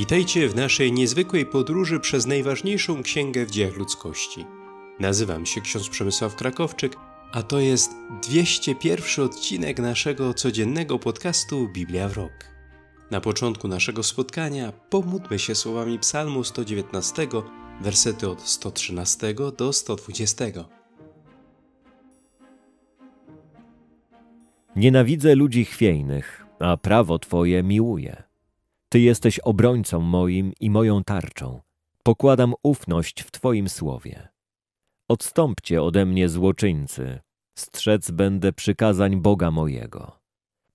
Witajcie w naszej niezwykłej podróży przez najważniejszą księgę w dziejach ludzkości. Nazywam się ksiądz Przemysław Krakowczyk, a to jest 201 odcinek naszego codziennego podcastu Biblia w Rok. Na początku naszego spotkania pomódmy się słowami Psalmu 119, wersety od 113 do 120. Nienawidzę ludzi chwiejnych, a prawo Twoje miłuję. Ty jesteś obrońcą moim i moją tarczą. Pokładam ufność w Twoim słowie. Odstąpcie ode mnie złoczyńcy, strzec będę przykazań Boga mojego.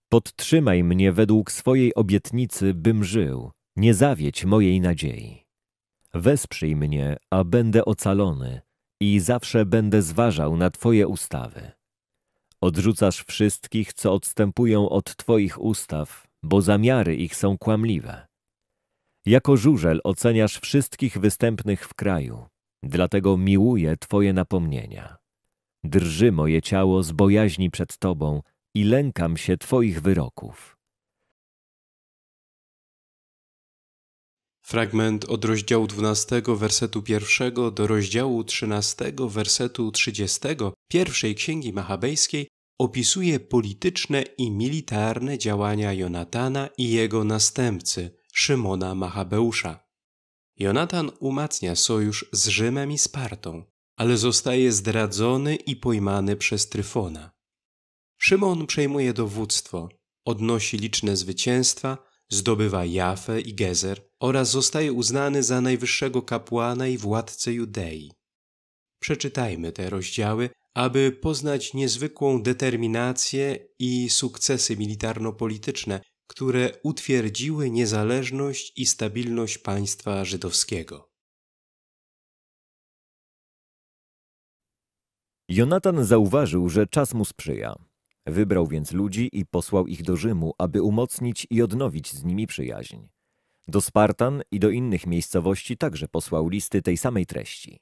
Podtrzymaj mnie według swojej obietnicy, bym żył, nie zawiedź mojej nadziei. Wesprzyj mnie, a będę ocalony i zawsze będę zważał na Twoje ustawy. Odrzucasz wszystkich, co odstępują od Twoich ustaw, bo zamiary ich są kłamliwe. Jako żużel oceniasz wszystkich występnych w kraju, dlatego miłuję Twoje napomnienia. Drży moje ciało z bojaźni przed Tobą i lękam się Twoich wyroków. Fragment od rozdziału 12 wersetu 1 do rozdziału 13 wersetu 30 pierwszej księgi machabejskiej opisuje polityczne i militarne działania Jonatana i jego następcy, Szymona Machabeusza. Jonatan umacnia sojusz z Rzymem i Spartą, ale zostaje zdradzony i pojmany przez Tryfona. Szymon przejmuje dowództwo, odnosi liczne zwycięstwa, zdobywa Jafę i Gezer oraz zostaje uznany za najwyższego kapłana i władcę Judei. Przeczytajmy te rozdziały, aby poznać niezwykłą determinację i sukcesy militarno-polityczne, które utwierdziły niezależność i stabilność państwa żydowskiego. Jonatan zauważył, że czas mu sprzyja. Wybrał więc ludzi i posłał ich do Rzymu, aby umocnić i odnowić z nimi przyjaźń. Do Spartan i do innych miejscowości także posłał listy tej samej treści.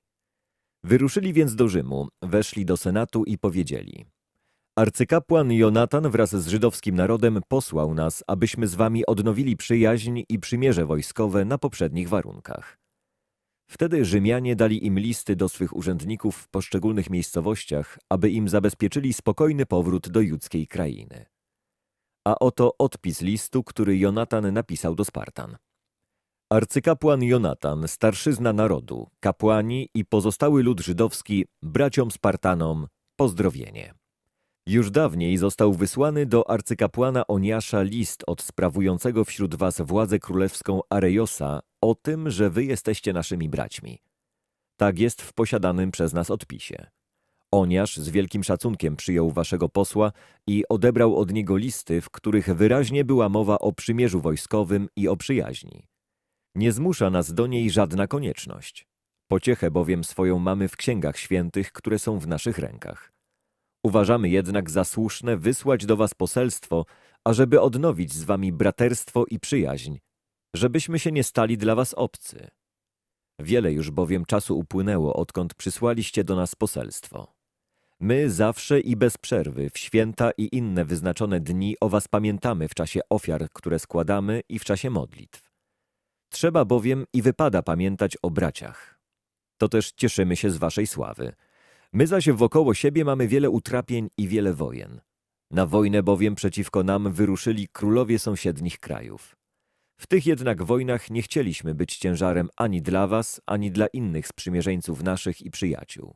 Wyruszyli więc do Rzymu, weszli do Senatu i powiedzieli Arcykapłan Jonatan wraz z żydowskim narodem posłał nas, abyśmy z wami odnowili przyjaźń i przymierze wojskowe na poprzednich warunkach. Wtedy Rzymianie dali im listy do swych urzędników w poszczególnych miejscowościach, aby im zabezpieczyli spokojny powrót do judzkiej krainy. A oto odpis listu, który Jonatan napisał do Spartan. Arcykapłan Jonatan, starszyzna narodu, kapłani i pozostały lud żydowski, braciom Spartanom, pozdrowienie. Już dawniej został wysłany do arcykapłana Oniasza list od sprawującego wśród was władzę królewską Arejosa o tym, że wy jesteście naszymi braćmi. Tak jest w posiadanym przez nas odpisie. Oniasz z wielkim szacunkiem przyjął waszego posła i odebrał od niego listy, w których wyraźnie była mowa o przymierzu wojskowym i o przyjaźni. Nie zmusza nas do niej żadna konieczność. Pociechę bowiem swoją mamy w księgach świętych, które są w naszych rękach. Uważamy jednak za słuszne wysłać do was poselstwo, ażeby odnowić z wami braterstwo i przyjaźń, żebyśmy się nie stali dla was obcy. Wiele już bowiem czasu upłynęło, odkąd przysłaliście do nas poselstwo. My zawsze i bez przerwy, w święta i inne wyznaczone dni o was pamiętamy w czasie ofiar, które składamy i w czasie modlitw. Trzeba bowiem i wypada pamiętać o braciach. To też cieszymy się z waszej sławy. My zaś wokoło siebie mamy wiele utrapień i wiele wojen. Na wojnę bowiem przeciwko nam wyruszyli królowie sąsiednich krajów. W tych jednak wojnach nie chcieliśmy być ciężarem ani dla was, ani dla innych sprzymierzeńców naszych i przyjaciół.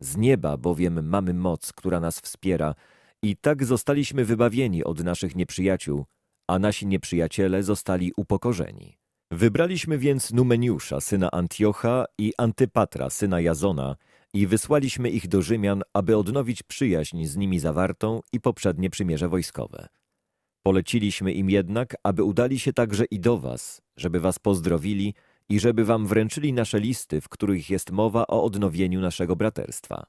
Z nieba bowiem mamy moc, która nas wspiera i tak zostaliśmy wybawieni od naszych nieprzyjaciół, a nasi nieprzyjaciele zostali upokorzeni. Wybraliśmy więc Numeniusza, syna Antiocha i Antypatra, syna Jazona, i wysłaliśmy ich do Rzymian, aby odnowić przyjaźń z nimi zawartą i poprzednie przymierze wojskowe. Poleciliśmy im jednak, aby udali się także i do was, żeby was pozdrowili i żeby wam wręczyli nasze listy, w których jest mowa o odnowieniu naszego braterstwa.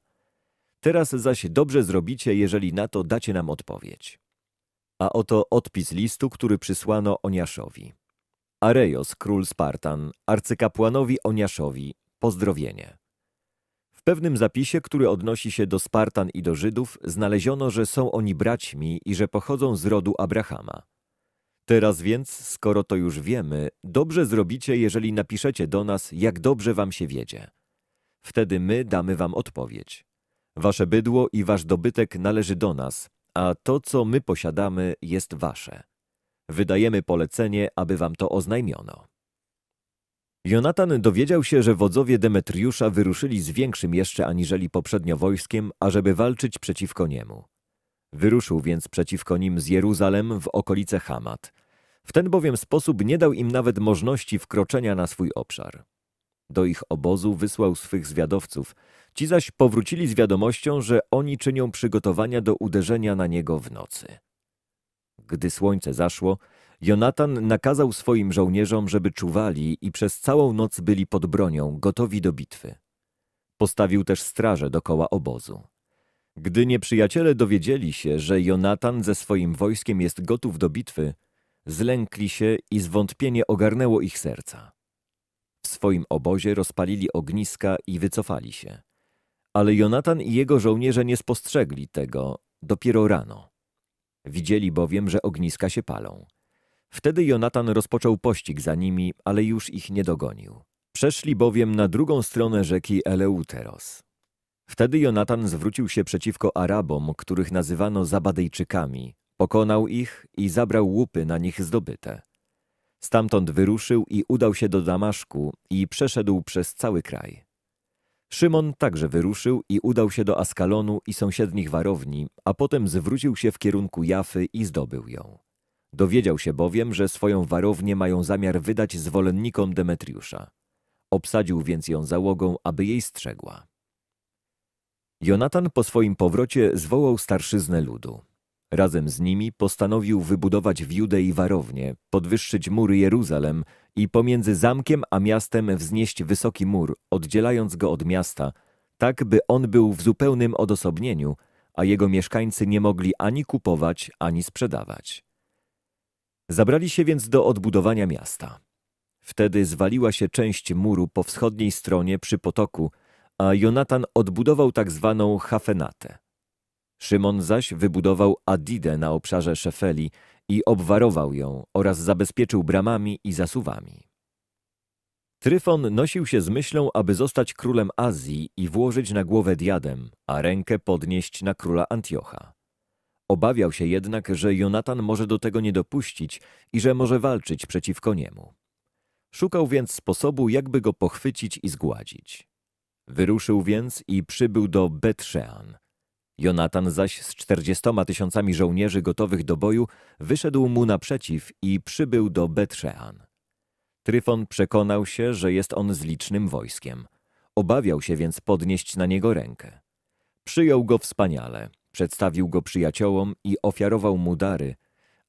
Teraz zaś dobrze zrobicie, jeżeli na to dacie nam odpowiedź. A oto odpis listu, który przysłano Oniaszowi. Arejos, król Spartan, arcykapłanowi Oniaszowi, pozdrowienie. W pewnym zapisie, który odnosi się do Spartan i do Żydów, znaleziono, że są oni braćmi i że pochodzą z rodu Abrahama. Teraz więc, skoro to już wiemy, dobrze zrobicie, jeżeli napiszecie do nas, jak dobrze wam się wiedzie. Wtedy my damy wam odpowiedź. Wasze bydło i wasz dobytek należy do nas, a to, co my posiadamy, jest wasze. Wydajemy polecenie, aby wam to oznajmiono. Jonatan dowiedział się, że wodzowie Demetriusza wyruszyli z większym jeszcze aniżeli poprzednio wojskiem, ażeby walczyć przeciwko niemu. Wyruszył więc przeciwko nim z Jeruzalem w okolice Hamat. W ten bowiem sposób nie dał im nawet możliwości wkroczenia na swój obszar. Do ich obozu wysłał swych zwiadowców, ci zaś powrócili z wiadomością, że oni czynią przygotowania do uderzenia na niego w nocy. Gdy słońce zaszło, Jonatan nakazał swoim żołnierzom, żeby czuwali i przez całą noc byli pod bronią, gotowi do bitwy. Postawił też straże dokoła obozu. Gdy nieprzyjaciele dowiedzieli się, że Jonatan ze swoim wojskiem jest gotów do bitwy, zlękli się i zwątpienie ogarnęło ich serca. W swoim obozie rozpalili ogniska i wycofali się. Ale Jonatan i jego żołnierze nie spostrzegli tego dopiero rano. Widzieli bowiem, że ogniska się palą. Wtedy Jonatan rozpoczął pościg za nimi, ale już ich nie dogonił. Przeszli bowiem na drugą stronę rzeki Eleuteros. Wtedy Jonatan zwrócił się przeciwko Arabom, których nazywano Zabadejczykami, pokonał ich i zabrał łupy na nich zdobyte. Stamtąd wyruszył i udał się do Damaszku i przeszedł przez cały kraj. Szymon także wyruszył i udał się do Askalonu i sąsiednich warowni, a potem zwrócił się w kierunku Jafy i zdobył ją. Dowiedział się bowiem, że swoją warownię mają zamiar wydać zwolennikom Demetriusza. Obsadził więc ją załogą, aby jej strzegła. Jonatan po swoim powrocie zwołał starszyznę ludu. Razem z nimi postanowił wybudować w Judei warownię, podwyższyć mury Jeruzalem, i pomiędzy zamkiem a miastem wznieść wysoki mur, oddzielając go od miasta, tak by on był w zupełnym odosobnieniu, a jego mieszkańcy nie mogli ani kupować, ani sprzedawać. Zabrali się więc do odbudowania miasta. Wtedy zwaliła się część muru po wschodniej stronie przy potoku, a Jonatan odbudował tak zwaną Hafenatę. Szymon zaś wybudował Adidę na obszarze Szefeli i obwarował ją oraz zabezpieczył bramami i zasuwami. Tryfon nosił się z myślą, aby zostać królem Azji i włożyć na głowę diadem, a rękę podnieść na króla Antiocha. Obawiał się jednak, że Jonatan może do tego nie dopuścić i że może walczyć przeciwko niemu. Szukał więc sposobu, jakby go pochwycić i zgładzić. Wyruszył więc i przybył do Betrzean, Jonatan zaś z czterdziestoma tysiącami żołnierzy gotowych do boju wyszedł mu naprzeciw i przybył do Betrzean. Tryfon przekonał się, że jest on z licznym wojskiem. Obawiał się więc podnieść na niego rękę. Przyjął go wspaniale, przedstawił go przyjaciołom i ofiarował mu dary,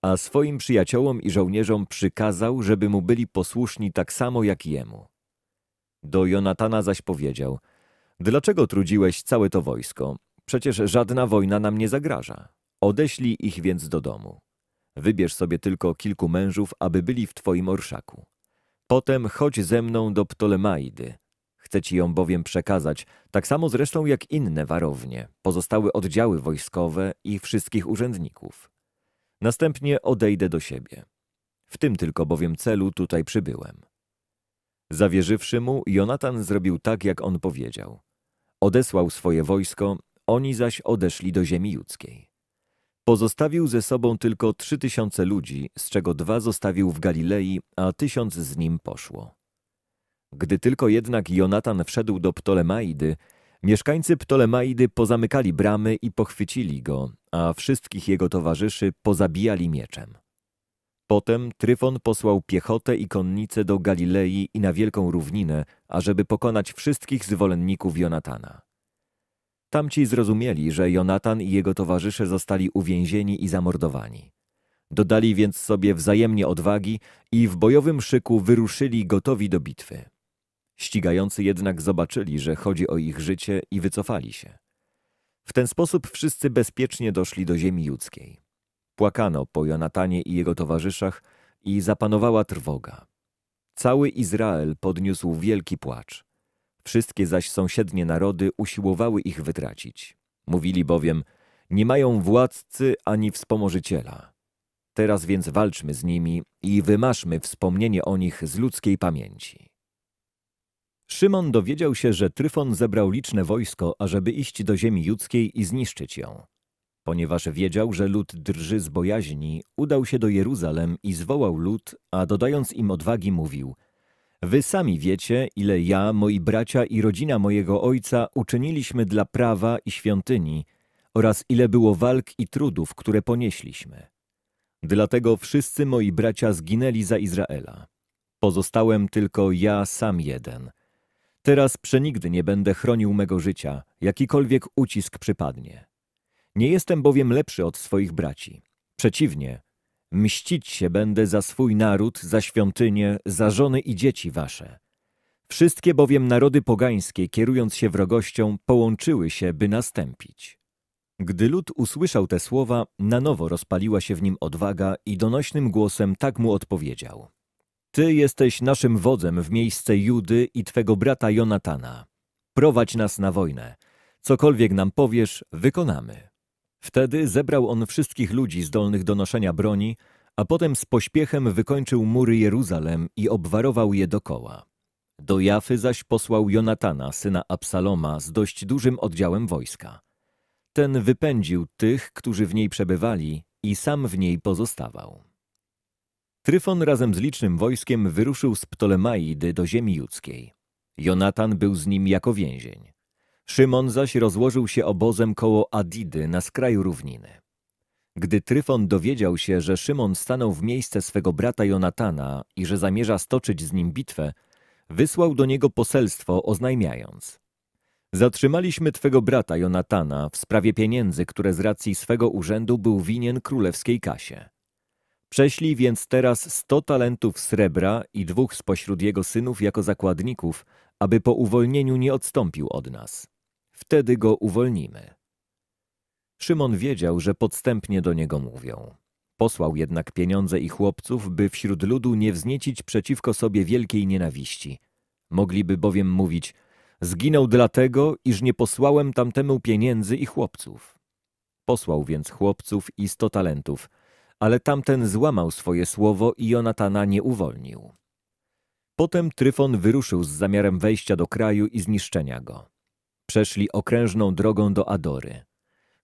a swoim przyjaciołom i żołnierzom przykazał, żeby mu byli posłuszni tak samo jak jemu. Do Jonatana zaś powiedział, dlaczego trudziłeś całe to wojsko? Przecież żadna wojna nam nie zagraża. Odeślij ich więc do domu. Wybierz sobie tylko kilku mężów, aby byli w twoim orszaku. Potem chodź ze mną do Ptolemaidy. Chcę ci ją bowiem przekazać, tak samo zresztą jak inne warownie, pozostałe oddziały wojskowe i wszystkich urzędników. Następnie odejdę do siebie. W tym tylko bowiem celu tutaj przybyłem. Zawierzywszy mu, Jonatan zrobił tak, jak on powiedział. Odesłał swoje wojsko oni zaś odeszli do ziemi judzkiej. Pozostawił ze sobą tylko trzy tysiące ludzi, z czego dwa zostawił w Galilei, a tysiąc z nim poszło. Gdy tylko jednak Jonatan wszedł do Ptolemaidy, mieszkańcy Ptolemaidy pozamykali bramy i pochwycili go, a wszystkich jego towarzyszy pozabijali mieczem. Potem Tryfon posłał piechotę i konnice do Galilei i na wielką równinę, ażeby pokonać wszystkich zwolenników Jonatana. Tamci zrozumieli, że Jonatan i jego towarzysze zostali uwięzieni i zamordowani. Dodali więc sobie wzajemnie odwagi i w bojowym szyku wyruszyli gotowi do bitwy. Ścigający jednak zobaczyli, że chodzi o ich życie i wycofali się. W ten sposób wszyscy bezpiecznie doszli do ziemi ludzkiej. Płakano po Jonatanie i jego towarzyszach i zapanowała trwoga. Cały Izrael podniósł wielki płacz. Wszystkie zaś sąsiednie narody usiłowały ich wytracić. Mówili bowiem, nie mają władcy ani wspomożyciela. Teraz więc walczmy z nimi i wymaszmy wspomnienie o nich z ludzkiej pamięci. Szymon dowiedział się, że Tryfon zebrał liczne wojsko, ażeby iść do ziemi judzkiej i zniszczyć ją. Ponieważ wiedział, że lud drży z bojaźni, udał się do Jeruzalem i zwołał lud, a dodając im odwagi mówił – Wy sami wiecie, ile ja, moi bracia i rodzina mojego ojca uczyniliśmy dla prawa i świątyni oraz ile było walk i trudów, które ponieśliśmy. Dlatego wszyscy moi bracia zginęli za Izraela. Pozostałem tylko ja sam jeden. Teraz przenigdy nie będę chronił mego życia, jakikolwiek ucisk przypadnie. Nie jestem bowiem lepszy od swoich braci. Przeciwnie, Mścić się będę za swój naród, za świątynię, za żony i dzieci wasze. Wszystkie bowiem narody pogańskie, kierując się wrogością, połączyły się, by nastąpić. Gdy lud usłyszał te słowa, na nowo rozpaliła się w nim odwaga i donośnym głosem tak mu odpowiedział. Ty jesteś naszym wodzem w miejsce Judy i twego brata Jonatana. Prowadź nas na wojnę. Cokolwiek nam powiesz, wykonamy. Wtedy zebrał on wszystkich ludzi zdolnych do noszenia broni, a potem z pośpiechem wykończył mury Jeruzalem i obwarował je dokoła. Do Jafy zaś posłał Jonatana, syna Absaloma, z dość dużym oddziałem wojska. Ten wypędził tych, którzy w niej przebywali i sam w niej pozostawał. Tryfon razem z licznym wojskiem wyruszył z Ptolemaidy do ziemi judzkiej. Jonatan był z nim jako więzień. Szymon zaś rozłożył się obozem koło Adidy na skraju równiny. Gdy Tryfon dowiedział się, że Szymon stanął w miejsce swego brata Jonatana i że zamierza stoczyć z nim bitwę, wysłał do niego poselstwo oznajmiając. Zatrzymaliśmy twego brata Jonatana w sprawie pieniędzy, które z racji swego urzędu był winien królewskiej kasie. Prześlij więc teraz sto talentów srebra i dwóch spośród jego synów jako zakładników, aby po uwolnieniu nie odstąpił od nas wtedy go uwolnimy. Szymon wiedział, że podstępnie do niego mówią. Posłał jednak pieniądze i chłopców, by wśród ludu nie wzniecić przeciwko sobie wielkiej nienawiści. Mogliby bowiem mówić, zginął dlatego, iż nie posłałem tamtemu pieniędzy i chłopców. Posłał więc chłopców i sto talentów, ale tamten złamał swoje słowo i Jonatana nie uwolnił. Potem Tryfon wyruszył z zamiarem wejścia do kraju i zniszczenia go. Przeszli okrężną drogą do Adory.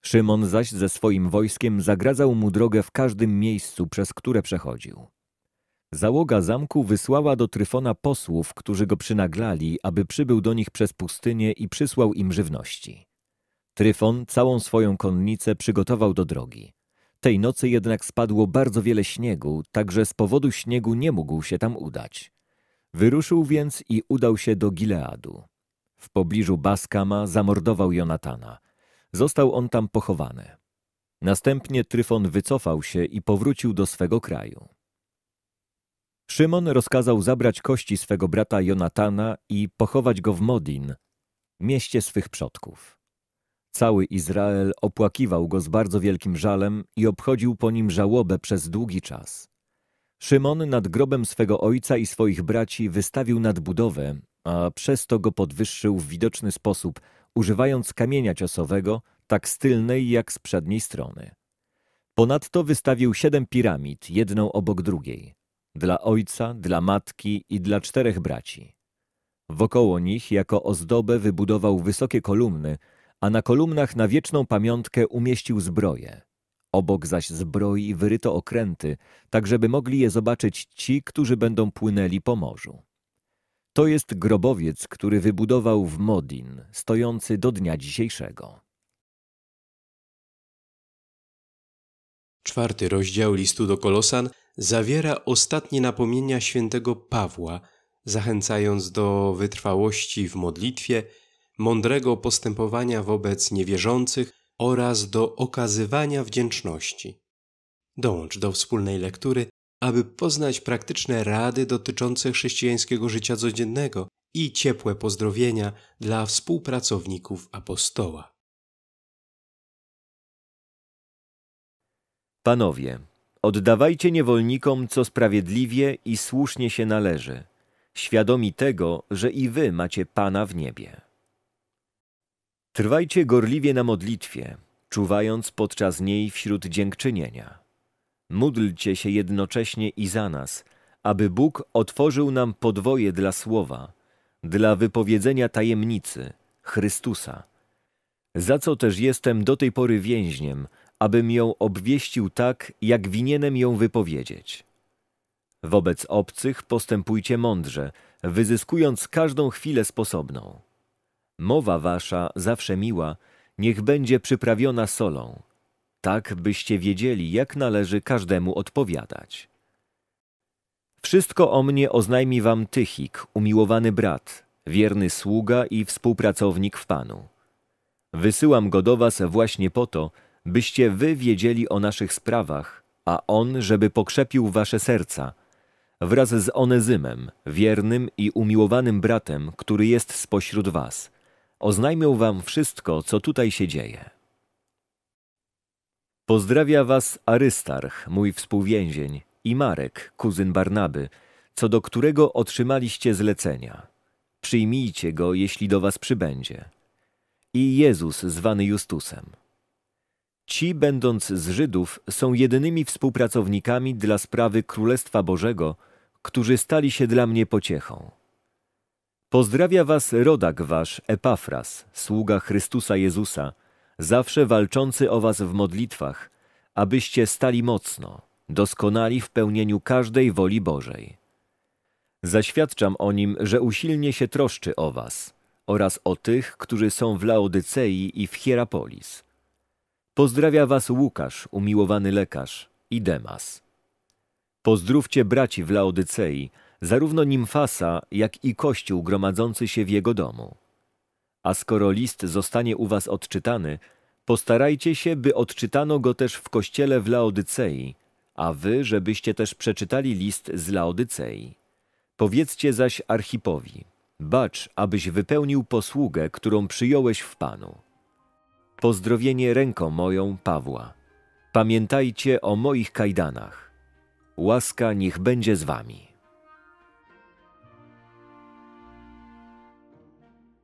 Szymon zaś ze swoim wojskiem zagradzał mu drogę w każdym miejscu, przez które przechodził. Załoga zamku wysłała do Tryfona posłów, którzy go przynaglali, aby przybył do nich przez pustynię i przysłał im żywności. Tryfon całą swoją konnicę przygotował do drogi. Tej nocy jednak spadło bardzo wiele śniegu, także z powodu śniegu nie mógł się tam udać. Wyruszył więc i udał się do Gileadu. W pobliżu Baskama zamordował Jonatana. Został on tam pochowany. Następnie Tryfon wycofał się i powrócił do swego kraju. Szymon rozkazał zabrać kości swego brata Jonatana i pochować go w Modin, mieście swych przodków. Cały Izrael opłakiwał go z bardzo wielkim żalem i obchodził po nim żałobę przez długi czas. Szymon nad grobem swego ojca i swoich braci wystawił nadbudowę a przez to go podwyższył w widoczny sposób, używając kamienia ciosowego, tak z tylnej jak z przedniej strony. Ponadto wystawił siedem piramid, jedną obok drugiej. Dla ojca, dla matki i dla czterech braci. Wokoło nich jako ozdobę wybudował wysokie kolumny, a na kolumnach na wieczną pamiątkę umieścił zbroje. Obok zaś zbroi wyryto okręty, tak żeby mogli je zobaczyć ci, którzy będą płynęli po morzu. To jest grobowiec, który wybudował w Modin, stojący do dnia dzisiejszego. Czwarty rozdział listu do Kolosan zawiera ostatnie napomnienia świętego Pawła, zachęcając do wytrwałości w modlitwie, mądrego postępowania wobec niewierzących oraz do okazywania wdzięczności. Dołącz do wspólnej lektury aby poznać praktyczne rady dotyczące chrześcijańskiego życia codziennego i ciepłe pozdrowienia dla współpracowników apostoła. Panowie, oddawajcie niewolnikom, co sprawiedliwie i słusznie się należy, świadomi tego, że i wy macie Pana w niebie. Trwajcie gorliwie na modlitwie, czuwając podczas niej wśród dziękczynienia. Módlcie się jednocześnie i za nas, aby Bóg otworzył nam podwoje dla słowa, dla wypowiedzenia tajemnicy, Chrystusa. Za co też jestem do tej pory więźniem, abym ją obwieścił tak, jak winienem ją wypowiedzieć. Wobec obcych postępujcie mądrze, wyzyskując każdą chwilę sposobną. Mowa wasza, zawsze miła, niech będzie przyprawiona solą, tak byście wiedzieli, jak należy każdemu odpowiadać. Wszystko o mnie oznajmi wam Tychik, umiłowany brat, wierny sługa i współpracownik w Panu. Wysyłam go do was właśnie po to, byście wy wiedzieli o naszych sprawach, a on, żeby pokrzepił wasze serca, wraz z Onezymem, wiernym i umiłowanym bratem, który jest spośród was. Oznajmią wam wszystko, co tutaj się dzieje. Pozdrawia was Arystarch, mój współwięzień, i Marek, kuzyn Barnaby, co do którego otrzymaliście zlecenia. Przyjmijcie go, jeśli do was przybędzie. I Jezus, zwany Justusem. Ci, będąc z Żydów, są jedynymi współpracownikami dla sprawy Królestwa Bożego, którzy stali się dla mnie pociechą. Pozdrawia was rodak wasz Epafras, sługa Chrystusa Jezusa, zawsze walczący o was w modlitwach, abyście stali mocno, doskonali w pełnieniu każdej woli Bożej. Zaświadczam o nim, że usilnie się troszczy o was oraz o tych, którzy są w Laodycei i w Hierapolis. Pozdrawia was Łukasz, umiłowany lekarz, i Demas. Pozdrówcie braci w Laodycei, zarówno Nimfasa, jak i Kościół gromadzący się w jego domu. A skoro list zostanie u was odczytany, postarajcie się, by odczytano go też w kościele w Laodycei, a wy, żebyście też przeczytali list z Laodycei. Powiedzcie zaś Archipowi, bacz, abyś wypełnił posługę, którą przyjąłeś w Panu. Pozdrowienie ręką moją Pawła. Pamiętajcie o moich kajdanach. Łaska niech będzie z wami.